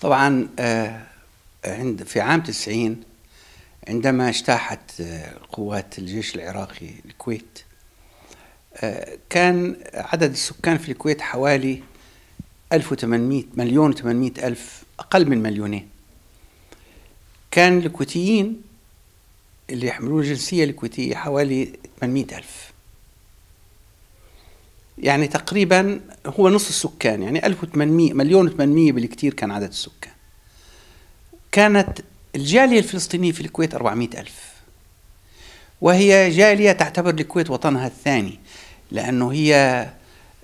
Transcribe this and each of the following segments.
طبعا آه، عند في عام 90 عندما اجتاحت آه، قوات الجيش العراقي الكويت آه، كان عدد السكان في الكويت حوالي 1800 مليون و800 ألف أقل من مليونين كان الكويتيين اللي يحملون الجنسية الكويتية حوالي 800 ألف يعني تقريبا هو نص السكان يعني 1800 مليون و800 بالكثير كان عدد السكان كانت الجالية الفلسطينية في الكويت 400 ألف وهي جالية تعتبر الكويت وطنها الثاني لأنه هي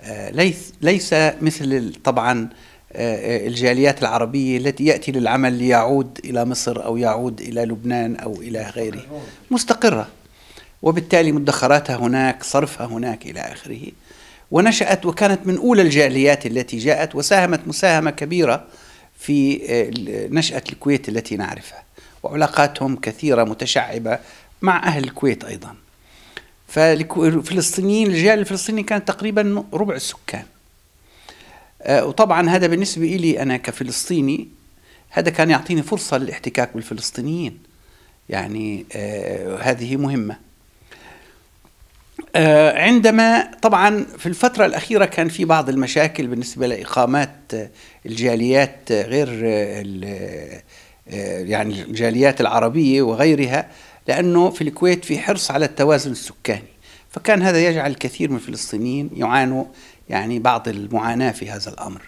آه، ليس, ليس مثل طبعا آه، آه، الجاليات العربية التي يأتي للعمل ليعود إلى مصر أو يعود إلى لبنان أو إلى غيره مستقرة وبالتالي مدخراتها هناك صرفها هناك إلى آخره ونشأت وكانت من أولى الجاليات التي جاءت وساهمت مساهمة كبيرة في آه، نشأة الكويت التي نعرفها وعلاقاتهم كثيرة متشعبة مع أهل الكويت أيضا فالفلسطينيين الجال الفلسطيني كان تقريبا ربع السكان آه، وطبعا هذا بالنسبة لي أنا كفلسطيني هذا كان يعطيني فرصة للاحتكاك بالفلسطينيين يعني آه، هذه مهمة آه، عندما طبعا في الفترة الأخيرة كان في بعض المشاكل بالنسبة لإقامات آه، الجاليات آه، غير يعني الجاليات العربية وغيرها لأنه في الكويت في حرص على التوازن السكاني فكان هذا يجعل الكثير من الفلسطينيين يعانوا يعني بعض المعاناة في هذا الأمر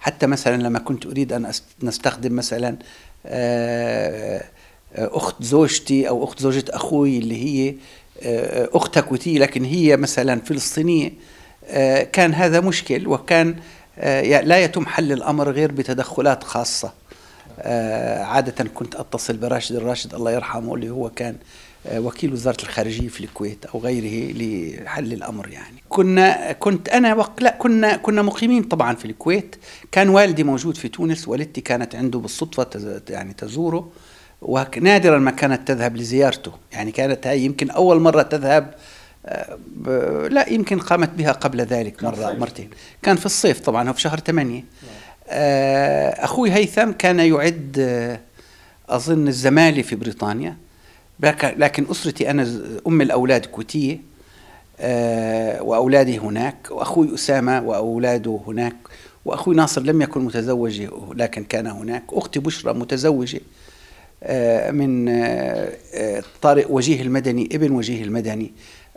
حتى مثلا لما كنت أريد أن نستخدم مثلا أخت زوجتي أو أخت زوجة أخوي اللي هي آه، أختك وتي لكن هي مثلا فلسطينية آه، كان هذا مشكل وكان آه، لا يتم حل الأمر غير بتدخلات خاصة عادة كنت أتصل براشد الراشد الله يرحمه اللي هو كان وكيل وزارة الخارجية في الكويت أو غيره لحل الأمر يعني كنا كنت أنا وق... لا كنا كنا مقيمين طبعا في الكويت كان والدي موجود في تونس والدتي كانت عنده بالصدفة تز... يعني تزوره ونادرا ما كانت تذهب لزيارته يعني كانت هاي يمكن أول مرة تذهب آه، لا يمكن قامت بها قبل ذلك مرة أو مرتين كان في الصيف طبعا هو في شهر ثمانية نعم. آه، أخوي هيثم كان يعد آه، أظن الزمالي في بريطانيا لكن أسرتي أنا أم الأولاد كوتية وأولادي هناك وأخوي أسامة وأولاده هناك وأخوي ناصر لم يكن متزوج لكن كان هناك أختي بشرى متزوجة آه، من آه، آه، طارق وجيه المدني ابن وجيه المدني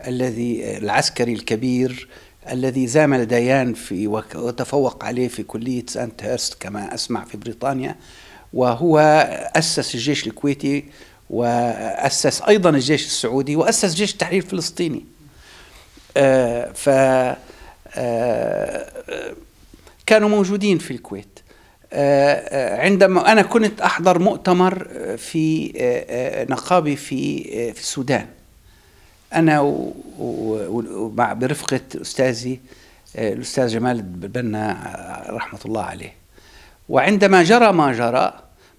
الذي العسكري الكبير الذي زامل ديان في وتفوق عليه في كلية سانت هيرست كما أسمع في بريطانيا وهو أسس الجيش الكويتي وأسس أيضا الجيش السعودي وأسس جيش التحرير الفلسطيني ف كانوا موجودين في الكويت عندما انا كنت احضر مؤتمر في نقابي في في السودان انا ومع برفقه استاذي الاستاذ جمال البنا رحمه الله عليه وعندما جرى ما جرى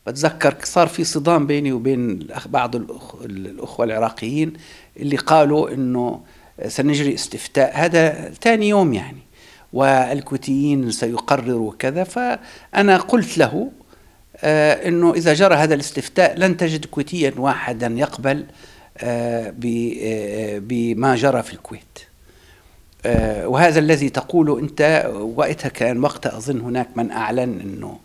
بتذكر صار في صدام بيني وبين بعض الاخوه العراقيين اللي قالوا انه سنجري استفتاء هذا ثاني يوم يعني والكويتيين سيقرروا كذا فأنا قلت له آه، أنه إذا جرى هذا الاستفتاء لن تجد كويتيا واحدا يقبل آه، آه، بما جرى في الكويت وهذا الذي تقوله أنت وقتها كان وقتها أظن هناك من أعلن أنه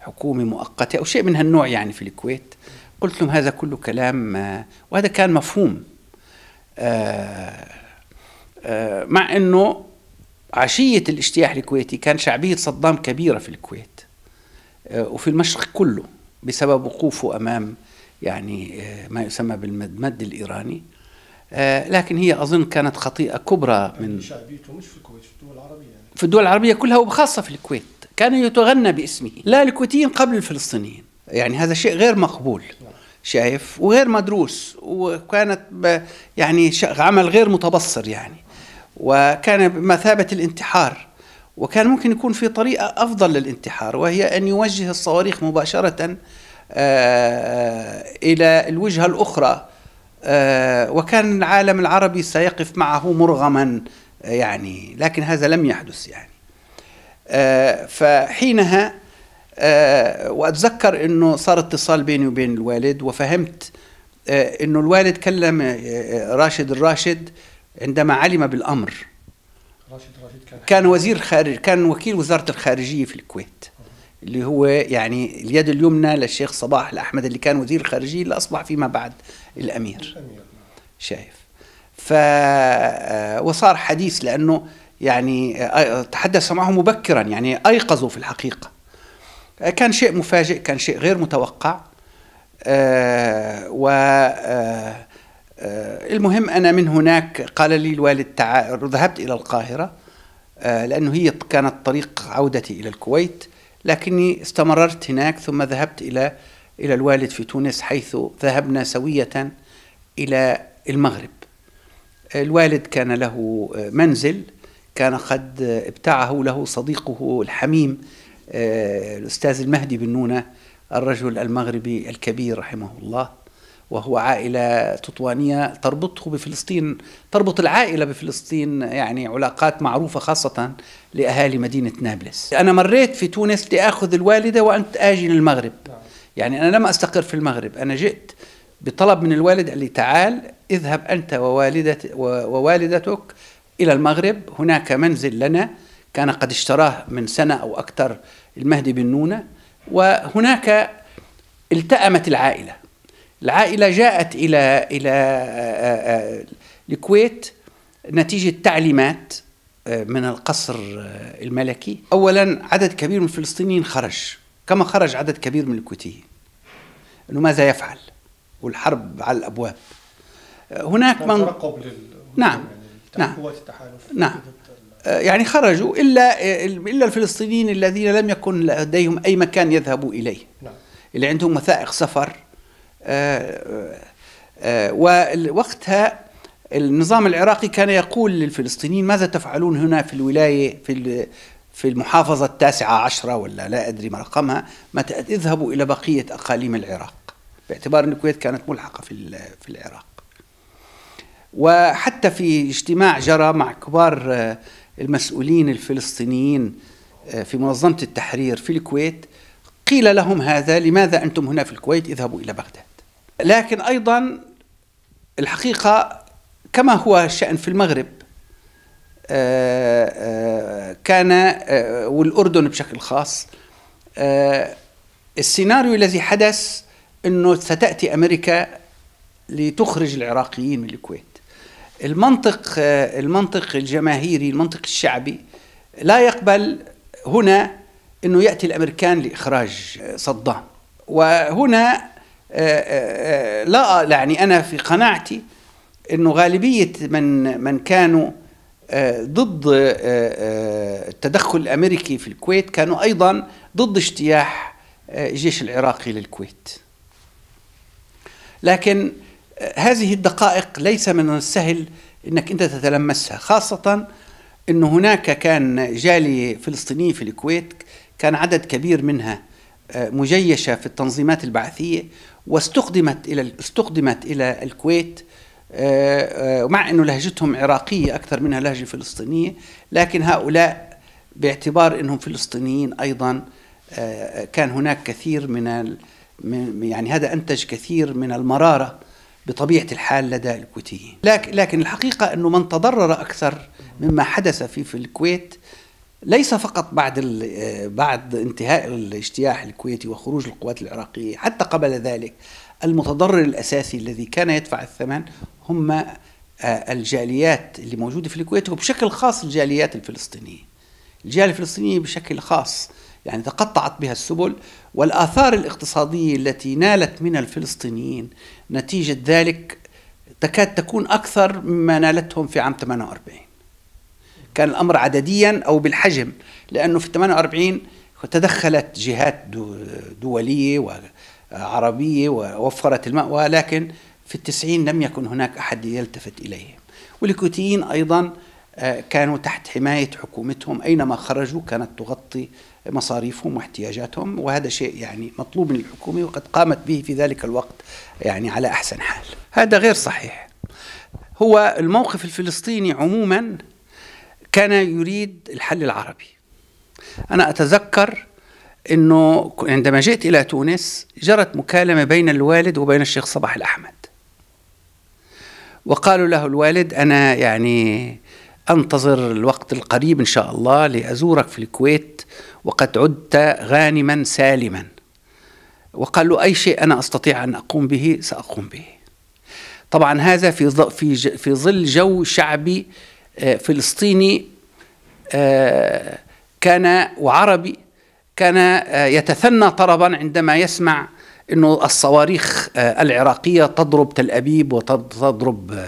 حكومة مؤقتة أو شيء من هالنوع يعني في الكويت قلت لهم هذا كله كلام وهذا كان مفهوم مع أنه عشية الاجتياح الكويتي كان شعبية صدام كبيرة في الكويت آه، وفي المشرق كله بسبب وقوفه أمام يعني آه، ما يسمى بالمد الإيراني آه، لكن هي أظن كانت خطيئة كبرى من يعني شعبيته مش في الكويت في الدول العربية يعني. في الدول العربية كلها وبخاصة في الكويت كان يتغنى باسمه لا الكويتيين قبل الفلسطينيين يعني هذا شيء غير مقبول شايف وغير مدروس وكانت يعني عمل غير متبصر يعني وكان بمثابة الانتحار وكان ممكن يكون في طريقة أفضل للانتحار وهي أن يوجه الصواريخ مباشرة آه، إلى الوجهة الأخرى آه، وكان العالم العربي سيقف معه مرغما آه، يعني لكن هذا لم يحدث يعني فحينها وأتذكر أنه صار اتصال بيني وبين الوالد وفهمت أنه الوالد كلم راشد الراشد عندما علم بالأمر راشد راشد كان, كان وزير خارج كان وكيل وزارة الخارجية في الكويت اللي هو يعني اليد اليمنى للشيخ صباح الأحمد اللي كان وزير خارجيه اللي أصبح فيما بعد الأمير نعم. شايف ف آه، وصار حديث لأنه يعني آه، آه، تحدث معه مبكرا يعني أيقظوا في الحقيقة كان شيء مفاجئ كان شيء غير متوقع آه و آه آه، المهم أنا من هناك قال لي الوالد تعال ذهبت إلى القاهرة آه، لأنه هي كانت طريق عودتي إلى الكويت لكني استمررت هناك ثم ذهبت إلى إلى الوالد في تونس حيث ذهبنا سوية إلى المغرب آه، الوالد كان له منزل كان قد ابتاعه له صديقه الحميم الأستاذ المهدي بن نونة الرجل المغربي الكبير رحمه الله وهو عائلة تطوانية تربطه بفلسطين تربط العائلة بفلسطين يعني علاقات معروفة خاصة لأهالي مدينة نابلس أنا مريت في تونس لأخذ الوالدة وأنت آجي للمغرب يعني أنا لم أستقر في المغرب أنا جئت بطلب من الوالد قال لي تعال اذهب أنت ووالدت ووالدتك إلى المغرب هناك منزل لنا كان قد اشتراه من سنة أو أكثر المهدي بن نونة وهناك التأمت العائلة العائلة جاءت إلى إلى آه، آه، الكويت نتيجة تعليمات آه، من القصر الملكي أولا عدد كبير من الفلسطينيين خرج كما خرج عدد كبير من الكويتيين أنه ماذا يفعل والحرب على الأبواب هناك من ترقب لل... نعم نعم التحالف نعم يعني خرجوا الا الا الفلسطينيين الذين لم يكن لديهم اي مكان يذهبوا اليه نعم. اللي عندهم وثائق سفر آه، آه، آه، ووقتها النظام العراقي كان يقول للفلسطينيين ماذا تفعلون هنا في الولاية في في المحافظة التاسعة عشرة ولا لا أدري ما رقمها ما اذهبوا إلى بقية أقاليم العراق باعتبار أن الكويت كانت ملحقة في في العراق وحتى في اجتماع جرى مع كبار المسؤولين الفلسطينيين في منظمة التحرير في الكويت قيل لهم هذا لماذا أنتم هنا في الكويت اذهبوا إلى بغداد لكن أيضا الحقيقة كما هو الشأن في المغرب آه، آه، كان آه، والأردن بشكل خاص السيناريو الذي حدث أنه ستأتي أمريكا لتخرج العراقيين من الكويت المنطق المنطق الجماهيري المنطق الشعبي لا يقبل هنا أنه يأتي الأمريكان لإخراج صدام وهنا آه، آه، آه، لا يعني انا في قناعتي انه غالبيه من من كانوا ضد التدخل الامريكي في الكويت كانوا ايضا ضد اجتياح الجيش العراقي للكويت. لكن هذه الدقائق ليس من السهل انك انت تتلمسها خاصه انه هناك كان جالي فلسطيني في الكويت كان عدد كبير منها مجيشة في التنظيمات البعثية واستخدمت إلى استخدمت إلى الكويت آه، آه، مع أنه لهجتهم عراقية أكثر منها لهجة فلسطينية لكن هؤلاء باعتبار أنهم فلسطينيين أيضا آه، كان هناك كثير من يعني هذا أنتج كثير من المرارة بطبيعة الحال لدى الكويتيين لكن الحقيقة أنه من تضرر أكثر مما حدث في, في الكويت ليس فقط بعد آه، بعد انتهاء الاجتياح الكويتي وخروج القوات العراقيه حتى قبل ذلك المتضرر الاساسي الذي كان يدفع الثمن هم آه، الجاليات اللي موجوده في الكويت وبشكل خاص الجاليات الفلسطينيه الجاليه الفلسطينيه بشكل خاص يعني تقطعت بها السبل والآثار الاقتصادية التي نالت من الفلسطينيين نتيجة ذلك تكاد تكون أكثر مما نالتهم في عام 48 كان الأمر عدديا أو بالحجم لأنه في 48 تدخلت جهات دولية وعربية ووفرت المأوى لكن في التسعين لم يكن هناك أحد يلتفت إليهم والكويتيين أيضا آه، كانوا تحت حماية حكومتهم أينما خرجوا كانت تغطي مصاريفهم واحتياجاتهم وهذا شيء يعني مطلوب من الحكومة وقد قامت به في ذلك الوقت يعني على أحسن حال هذا غير صحيح هو الموقف الفلسطيني عموما كان يريد الحل العربي أنا أتذكر أنه عندما جئت إلى تونس جرت مكالمة بين الوالد وبين الشيخ صباح الأحمد وقالوا له الوالد أنا يعني أنتظر الوقت القريب إن شاء الله لأزورك في الكويت وقد عدت غانما سالما وقال له أي شيء أنا أستطيع أن أقوم به سأقوم به طبعا هذا في في في ظل جو شعبي آه، فلسطيني آه، كان وعربي كان آه، يتثنى طربا عندما يسمع انه الصواريخ العراقيه تضرب تل ابيب وتضرب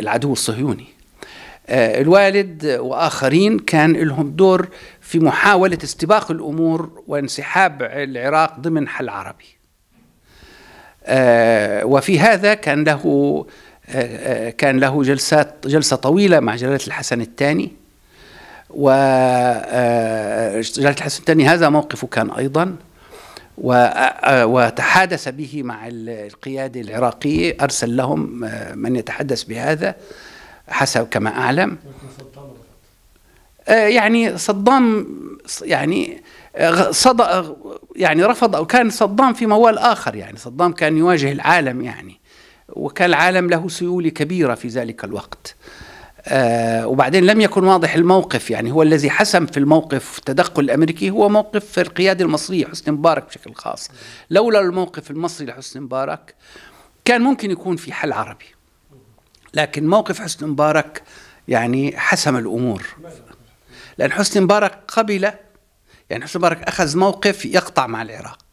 العدو الصهيوني الوالد واخرين كان لهم دور في محاوله استباق الامور وانسحاب العراق ضمن حل عربي وفي هذا كان له كان له جلسات جلسة طويلة مع جلالة الحسن الثاني وجلالة آه، الحسن الثاني هذا موقفه كان أيضا آه، آه، وتحادث به مع القيادة العراقية أرسل لهم من يتحدث بهذا حسب كما أعلم يعني صدام يعني صدأ يعني رفض أو كان صدام في موال آخر يعني صدام كان يواجه العالم يعني وكان العالم له سيولة كبيرة في ذلك الوقت آه، وبعدين لم يكن واضح الموقف يعني هو الذي حسم في الموقف التدخل الامريكي هو موقف القياده المصريه حسني مبارك بشكل خاص لولا الموقف المصري لحسني مبارك كان ممكن يكون في حل عربي لكن موقف حسني مبارك يعني حسم الامور لان حسني مبارك قبل يعني حسني مبارك اخذ موقف يقطع مع العراق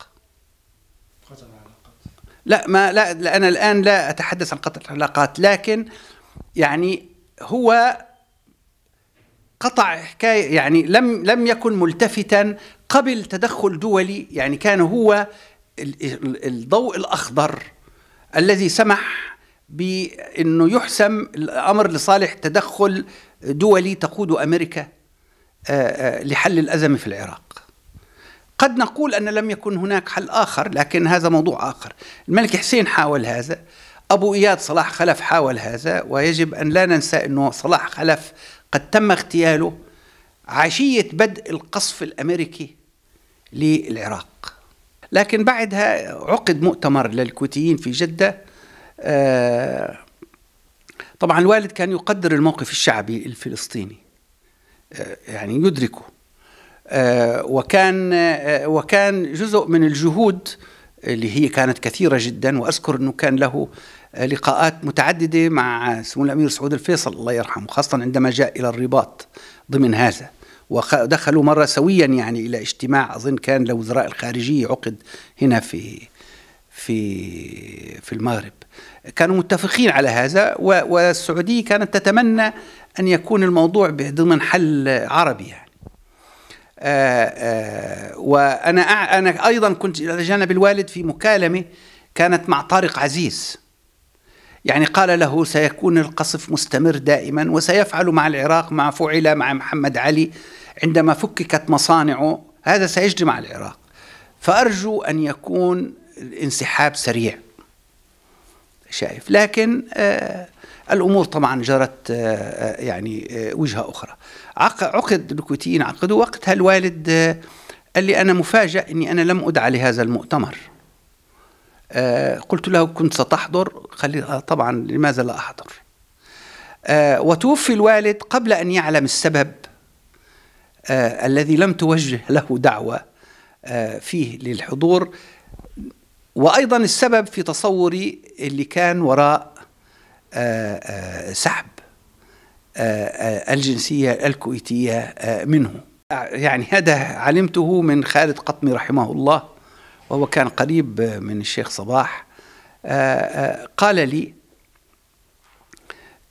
لا ما لا, لا انا الان لا اتحدث عن قطع العلاقات لكن يعني هو قطع حكايه يعني لم لم يكن ملتفتا قبل تدخل دولي يعني كان هو الضوء الاخضر الذي سمح بانه يحسم الامر لصالح تدخل دولي تقود امريكا آه، آه، لحل الازمه في العراق قد نقول أن لم يكن هناك حل آخر لكن هذا موضوع آخر الملك حسين حاول هذا أبو إياد صلاح خلف حاول هذا ويجب أن لا ننسى أنه صلاح خلف قد تم اغتياله عشية بدء القصف الأمريكي للعراق لكن بعدها عقد مؤتمر للكويتيين في جدة آه، طبعا الوالد كان يقدر الموقف الشعبي الفلسطيني آه، يعني يدركه آه، وكان آه، وكان جزء من الجهود اللي هي كانت كثيرة جدا وأذكر أنه كان له آه، لقاءات متعددة مع سمو الأمير سعود الفيصل الله يرحمه خاصة عندما جاء إلى الرباط ضمن هذا ودخلوا مرة سويا يعني إلى اجتماع أظن كان لوزراء الخارجية عقد هنا في في في المغرب كانوا متفقين على هذا والسعودية كانت تتمنى أن يكون الموضوع ضمن حل عربي يعني آه، آه، وانا انا ايضا كنت اتجنب الوالد في مكالمه كانت مع طارق عزيز يعني قال له سيكون القصف مستمر دائما وسيفعل مع العراق ما فعل مع محمد علي عندما فككت مصانعه هذا سيجري مع العراق فارجو ان يكون الانسحاب سريع شايف لكن آه، الأمور طبعا جرت آه، آه، يعني آه، وجهة أخرى عقد الكويتيين عقدوا وقتها الوالد قال لي أنا مفاجئ أني أنا لم أدعى لهذا المؤتمر قلت له كنت ستحضر قال لي طبعا لماذا لا أحضر وتوفي الوالد قبل أن يعلم السبب الذي لم توجه له دعوة فيه للحضور وأيضا السبب في تصوري اللي كان وراء آه، آه، سحب آه، الجنسية الكويتية منه يعني هذا علمته من خالد قطمي رحمه الله وهو كان قريب من الشيخ صباح قال لي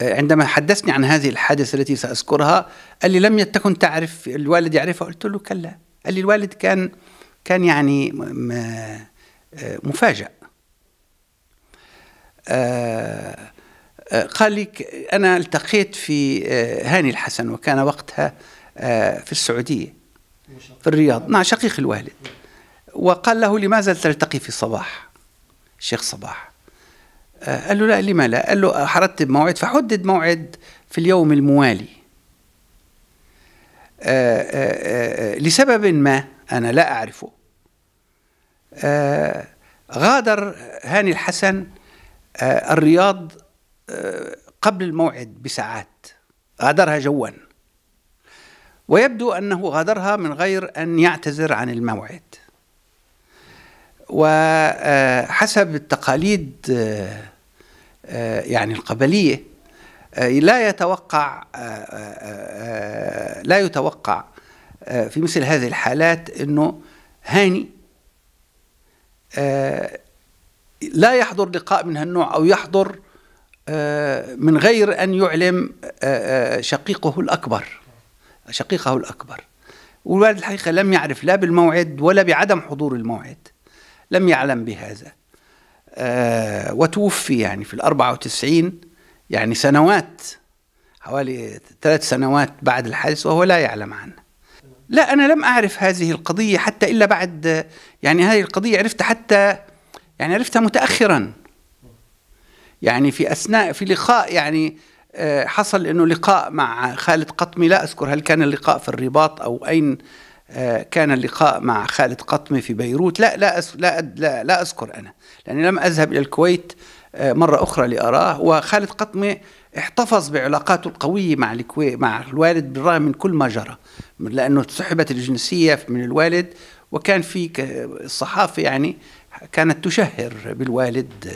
عندما حدثني عن هذه الحادثة التي سأذكرها قال لي لم تكن تعرف الوالد يعرفها قلت له كلا قال لي الوالد كان كان يعني مفاجأ آه قال لي أنا التقيت في آه، هاني الحسن وكان وقتها آه، في السعودية في الرياض مع شقيق الوالد وقال له لماذا تلتقي في صباح الشيخ صباح آه، قال له لا لما لا قال له حردت بموعد فحدد موعد في اليوم الموالي لسبب ما أنا لا أعرفه غادر هاني الحسن الرياض قبل الموعد بساعات غادرها جوا ويبدو أنه غادرها من غير أن يعتذر عن الموعد وحسب التقاليد يعني القبلية لا يتوقع لا يتوقع في مثل هذه الحالات أنه هاني لا يحضر لقاء من هالنوع أو يحضر آه، من غير أن يعلم آه، آه، شقيقه الأكبر شقيقه الأكبر والوالد الحقيقة لم يعرف لا بالموعد ولا بعدم حضور الموعد لم يعلم بهذا وتوفي يعني في الأربعة وتسعين يعني سنوات حوالي ثلاث سنوات بعد الحادث وهو لا يعلم عنه لا أنا لم أعرف هذه القضية حتى إلا بعد يعني هذه القضية عرفتها حتى يعني عرفتها متأخرا يعني في اثناء في لقاء يعني آه، حصل انه لقاء مع خالد قطمي لا اذكر هل كان اللقاء في الرباط او اين آه، كان اللقاء مع خالد قطمي في بيروت لا لا لا لا, لا اذكر انا لاني لم اذهب الى الكويت آه، مره اخرى لاراه وخالد قطمي احتفظ بعلاقاته القويه مع الكويت مع الوالد بالرغم من كل ما جرى لانه سحبت الجنسيه من الوالد وكان في الصحافه يعني كانت تشهر بالوالد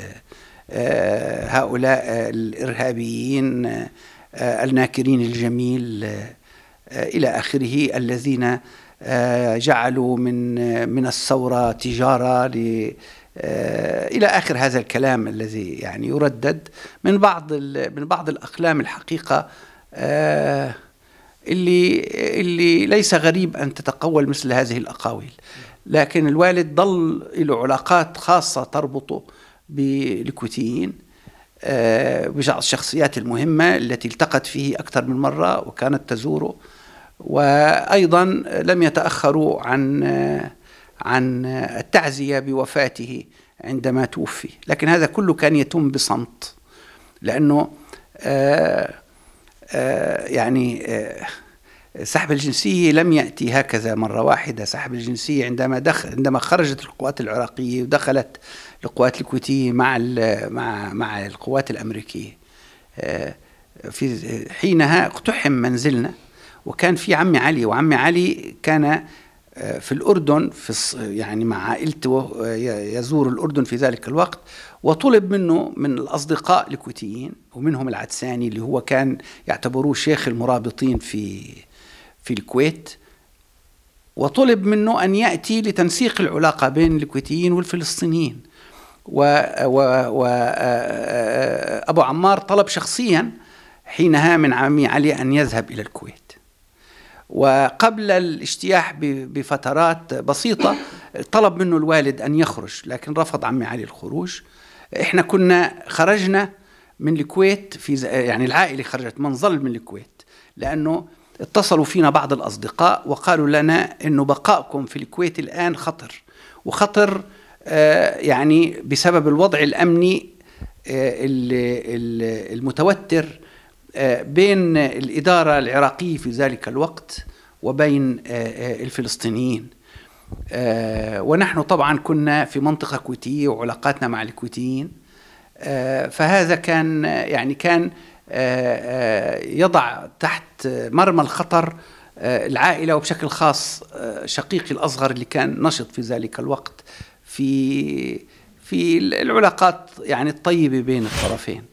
هؤلاء الارهابيين آه، الناكرين الجميل آه، الى اخره الذين آه، جعلوا من من الثوره تجاره ل الى اخر هذا الكلام الذي يعني يردد من بعض من بعض الاقلام الحقيقه اللي اللي ليس غريب ان تتقول مثل هذه الاقاويل لكن الوالد ظل له علاقات خاصه تربطه بالكويتيين آه، ببعض الشخصيات المهمة التي التقت فيه أكثر من مرة وكانت تزوره وأيضا لم يتأخروا عن عن التعزية بوفاته عندما توفي لكن هذا كله كان يتم بصمت لأنه آه، آه، يعني سحب الجنسية لم يأتي هكذا مرة واحدة سحب الجنسية عندما دخل عندما خرجت القوات العراقية ودخلت للقوات الكويتيه مع مع مع القوات الامريكيه آه، في حينها اقتحم منزلنا وكان في عمي علي وعمي علي كان آه، في الأردن في يعني مع عائلته يزور الأردن في ذلك الوقت وطلب منه من الأصدقاء الكويتيين ومنهم العدساني اللي هو كان يعتبروه شيخ المرابطين في في الكويت وطلب منه أن يأتي لتنسيق العلاقة بين الكويتيين والفلسطينيين وأبو آه، عمار طلب شخصيا حينها من عمي علي أن يذهب إلى الكويت وقبل الاجتياح بفترات بسيطة طلب منه الوالد أن يخرج لكن رفض عمي علي الخروج احنا كنا خرجنا من الكويت في يعني العائلة خرجت من ظل من الكويت لأنه اتصلوا فينا بعض الأصدقاء وقالوا لنا أنه بقائكم في الكويت الآن خطر وخطر آه، يعني بسبب الوضع الامني آه، المتوتر آه، بين الاداره العراقيه في ذلك الوقت وبين الفلسطينيين ونحن طبعا كنا في منطقه كويتيه وعلاقاتنا مع الكويتيين فهذا كان يعني كان يضع تحت مرمى الخطر العائله وبشكل خاص شقيقي الاصغر اللي كان نشط في ذلك الوقت في في العلاقات يعني الطيبه بين الطرفين